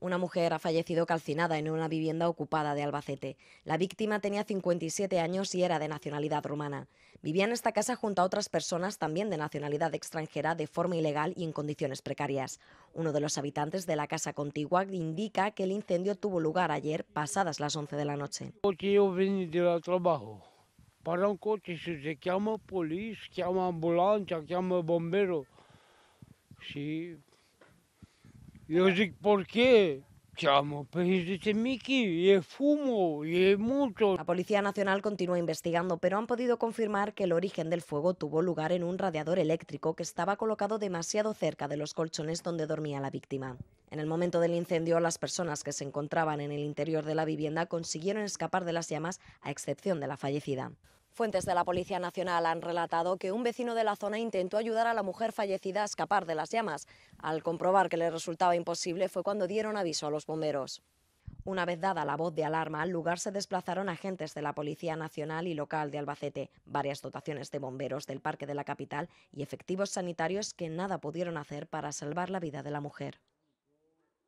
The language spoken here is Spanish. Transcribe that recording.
una mujer ha fallecido calcinada en una vivienda ocupada de Albacete. La víctima tenía 57 años y era de nacionalidad rumana. Vivía en esta casa junto a otras personas también de nacionalidad extranjera de forma ilegal y en condiciones precarias. Uno de los habitantes de la casa contigua indica que el incendio tuvo lugar ayer pasadas las 11 de la noche. Yo de trabajo. Para un coche, se llama policía, llama ambulancia, llama bombero. Sí, «Por qué?» Chamo, pues Mickey, es fumo y es La Policía Nacional continúa investigando, pero han podido confirmar que el origen del fuego tuvo lugar en un radiador eléctrico que estaba colocado demasiado cerca de los colchones donde dormía la víctima. En el momento del incendio, las personas que se encontraban en el interior de la vivienda consiguieron escapar de las llamas, a excepción de la fallecida. Fuentes de la Policía Nacional han relatado que un vecino de la zona intentó ayudar a la mujer fallecida a escapar de las llamas. Al comprobar que le resultaba imposible fue cuando dieron aviso a los bomberos. Una vez dada la voz de alarma, al lugar se desplazaron agentes de la Policía Nacional y local de Albacete, varias dotaciones de bomberos del Parque de la Capital y efectivos sanitarios que nada pudieron hacer para salvar la vida de la mujer.